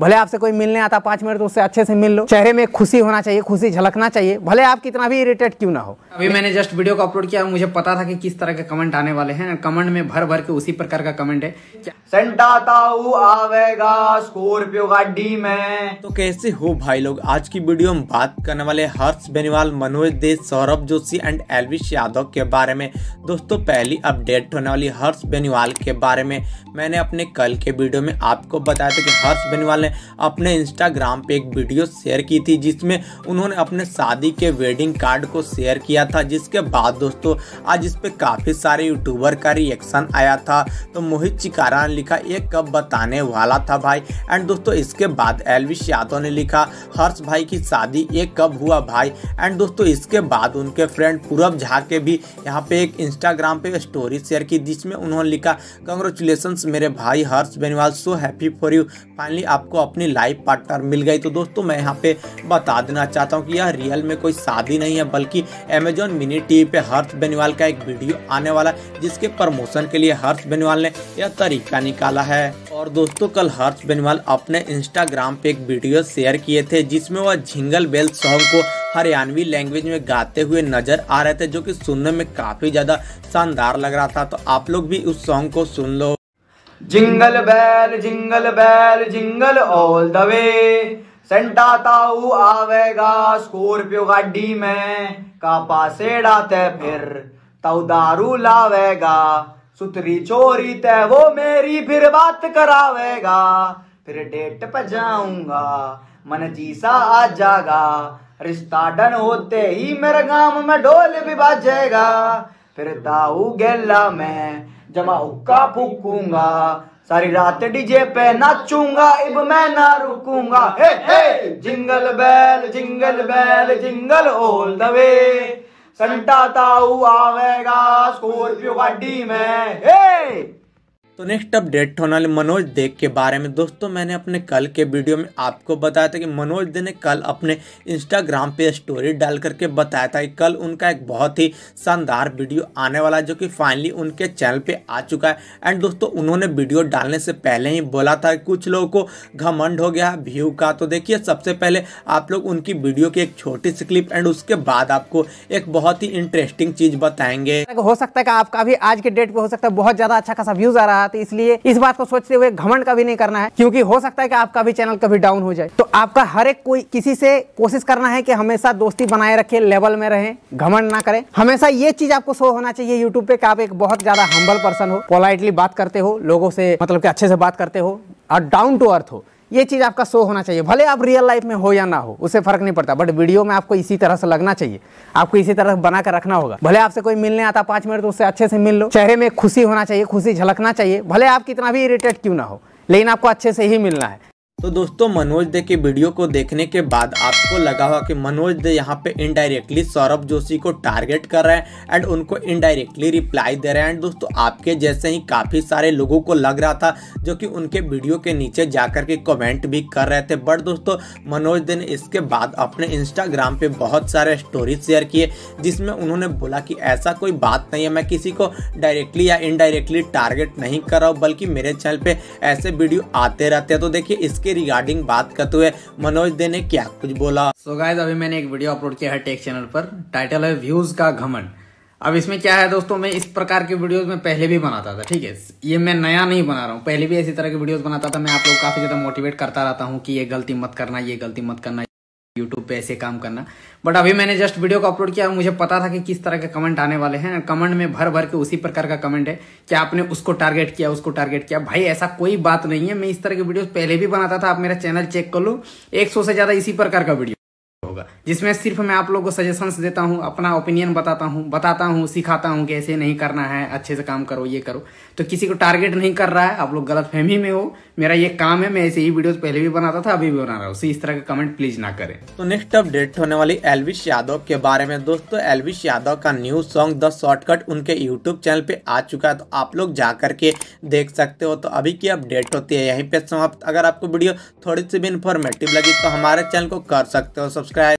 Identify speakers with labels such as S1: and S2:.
S1: भले आपसे कोई मिलने आता पांच मिनट तो उससे अच्छे से मिल लो चेहरे में खुशी होना चाहिए खुशी झलकना चाहिए भले आप कितना भी इरिटेट क्यों ना हो अभी मैंने जस्ट वीडियो को अपलोड किया मुझे पता था कि किस तरह के कमेंट आने वाले हैं कमेंट
S2: में भर भर के उसी प्रकार का कमेंट है गाड़ी में
S3: तो कैसे हो भाई लोग आज की वीडियो में बात करने वाले हर्ष बेनीवाल मनोज देश सौरभ जोशी एंड एलविश यादव के बारे में दोस्तों पहली अपडेट होने वाली हर्ष बेनीवाल के बारे में मैंने अपने कल के वीडियो में आपको बताया था की हर्ष बेनीवाल ने अपने इंस्टाग्राम पे एक वीडियो शेयर की थी जिसमें उन्होंने अपने शादी के वेडिंग कार्ड को शेयर किया था जिसके बाद दोस्तों आज इस पर काफ़ी सारे यूट्यूबर का रिएक्शन आया था तो मोहित चिकारा ने लिखा ये कब बताने वाला था भाई एंड दोस्तों इसके बाद एलविश यादव ने लिखा हर्ष भाई की शादी ये कब हुआ भाई एंड दोस्तों इसके बाद उनके फ्रेंड पूरब झा के भी यहाँ पे एक इंस्टाग्राम पे स्टोरी शेयर की जिसमें उन्होंने लिखा कंग्रेचुलेसन्स मेरे भाई Harsh Beniwal so happy for you finally आपको आपको अपनी लाइफ पार्टनर मिल गई तो दोस्तों मैं यहाँ पे बता देना चाहता हूँ कि यह रियल में कोई शादी नहीं है बल्कि अमेजोन मिनी टीवी पे हर्ष बेनीवाल का एक वीडियो आने वाला है जिसके प्रमोशन के लिए हर्ष बेनीवाल ने यह तरीका निकाला है और दोस्तों कल हर्ष बेनीवाल अपने इंस्टाग्राम पे एक वीडियो शेयर किए थे जिसमें वह झिंगल बेल सॉन्ग को हरियाणवी लैंग्वेज में गाते हुए नजर आ रहे थे जो कि सुनने में काफी ज्यादा शानदार लग रहा था तो आप लोग भी उस सॉन्ग को सुन
S2: लो jingle bell jingle bell jingle all the way Santa ताऊ आवेगा स्कॉर्पियो गाड़ी में का सेड़ा ते फिर ताऊ दारू लावेगा सुतरी चोरी ते वो मेरी फिर बात करावेगा फिर डेट पे जाऊंगा मन जीसा आ जागा रिश्ता डन होते ही मेरे गांव में ढोल भी बाजेगा फिर ताऊ गेला मैं जमा हुक्का फूकूंगा सारी रात डीजे पे नाचूंगा इब मैं ना रुकूंगा हे हे jingle bell jingle bell jingle all the way Santa ताऊ आवेगा स्कॉर्पियो गाड़ी में हे
S3: तो नेक्स्ट अपडेट होने वाले मनोज दे के बारे में दोस्तों मैंने अपने कल के वीडियो में आपको बताया था कि मनोज दे ने कल अपने इंस्टाग्राम पे स्टोरी डाल करके बताया था कि कल उनका एक बहुत ही शानदार वीडियो आने वाला है जो कि फाइनली उनके चैनल पे आ चुका है एंड दोस्तों उन्होंने वीडियो डालने से पहले ही बोला था कुछ लोगों को घमंड हो गया व्यू का तो देखिए सबसे पहले आप लोग उनकी वीडियो की एक छोटी सी क्लिप एंड उसके बाद आपको एक बहुत ही इंटरेस्टिंग चीज़ बताएंगे
S1: हो सकता है कि आपका भी आज के डेट में हो सकता है बहुत ज़्यादा अच्छा खासा व्यूज़ आ रहा है रहा था इसलिए इस बात को सोचते हुए घमंड कभी नहीं करना है क्योंकि हो सकता है कि आपका भी चैनल कभी डाउन हो जाए तो आपका हर एक कोई किसी से कोशिश करना है कि हमेशा दोस्ती बनाए रखे लेवल में रहे घमंड ना करें हमेशा ये चीज आपको शो होना चाहिए यूट्यूब पे कि आप एक बहुत ज्यादा हम्बल पर्सन हो पोलाइटली बात करते हो लोगों से मतलब कि अच्छे से बात करते हो और डाउन टू अर्थ हो ये चीज़ आपका शो होना चाहिए भले आप रियल लाइफ में हो या ना हो उसे फ़र्क नहीं पड़ता बट वीडियो में आपको इसी तरह से लगना चाहिए आपको इसी तरह बनाकर रखना होगा भले आपसे कोई मिलने आता पाँच मिनट तो उससे अच्छे से मिल लो चेहरे में खुशी होना चाहिए खुशी झलकना चाहिए भले आप कितना भी इरिटेट क्यों ना हो
S3: लेकिन आपको अच्छे से ही मिलना है तो दोस्तों मनोज दे के वीडियो को देखने के बाद आपको लगा हुआ कि मनोज दे यहाँ पे इनडायरेक्टली सौरभ जोशी को टारगेट कर रहे हैं एंड उनको इनडायरेक्टली रिप्लाई दे रहे हैं एंड दोस्तों आपके जैसे ही काफ़ी सारे लोगों को लग रहा था जो कि उनके वीडियो के नीचे जाकर के कमेंट भी कर रहे थे बट दोस्तों मनोज दे ने इसके बाद अपने इंस्टाग्राम पर बहुत सारे स्टोरीज शेयर किए जिसमें उन्होंने बोला कि ऐसा कोई बात नहीं है मैं किसी को डायरेक्टली या इनडायरेक्टली टारगेट नहीं कर रहा हूँ बल्कि मेरे चैनल पर ऐसे वीडियो आते रहते हैं तो देखिए इसके रिगार्डिंग बात करते तो हुए मनोज दे ने क्या कुछ बोला
S1: सो so गाइज अभी मैंने एक वीडियो अपलोड किया है टेक चैनल पर टाइटल है व्यूज का घमंड अब इसमें क्या है दोस्तों मैं इस प्रकार के वीडियोस में पहले भी बनाता था ठीक है ये मैं नया नहीं बना रहा हूँ पहले भी ऐसी तरह के वीडियोस बनाता था मैं आप लोग काफी ज्यादा मोटिवेट करता रहता हूँ कि ये गलती मत करना ये गलती मत करना यूट्यूब पे ऐसे काम करना बट अभी मैंने जस्ट वीडियो को अपलोड किया मुझे पता था कि किस तरह के कमेंट आने वाले हैं कमेंट में भर भर के उसी प्रकार का कमेंट है कि आपने उसको टारगेट किया उसको टारगेट किया भाई ऐसा कोई बात नहीं है मैं इस तरह के वीडियो पहले भी बनाता था आप मेरा चैनल चेक कर लो एक से ज्यादा इसी प्रकार का वीडियो होगा जिसमें सिर्फ मैं आप लोगों को सजेशंस देता हूँ अपना ओपिनियन बताता हूँ बताता हूँ सिखाता हूँ कि ऐसे नहीं करना है अच्छे से काम करो ये करो तो किसी को टारगेट नहीं कर रहा है आप लोग गलत फहमी में हो मेरा ये काम है मैं ऐसे ही वीडियोस पहले भी बनाता था अभी भी बना रहा हूँ इस तरह का कमेंट प्लीज ना करें
S3: तो नेक्स्ट अपडेट होने वाली एलविश यादव के बारे में दोस्तों एलविश यादव का न्यू सॉन्ग द शॉर्टकट उनके यूट्यूब चैनल पे आ चुका है तो आप लोग जा करके देख सकते हो तो अभी की अपडेट होती है यहीं पे समाप्त अगर आपको वीडियो थोड़ी सी भी इन्फॉर्मेटिव लगी तो हमारे चैनल को कर सकते हो सब्सक्राइब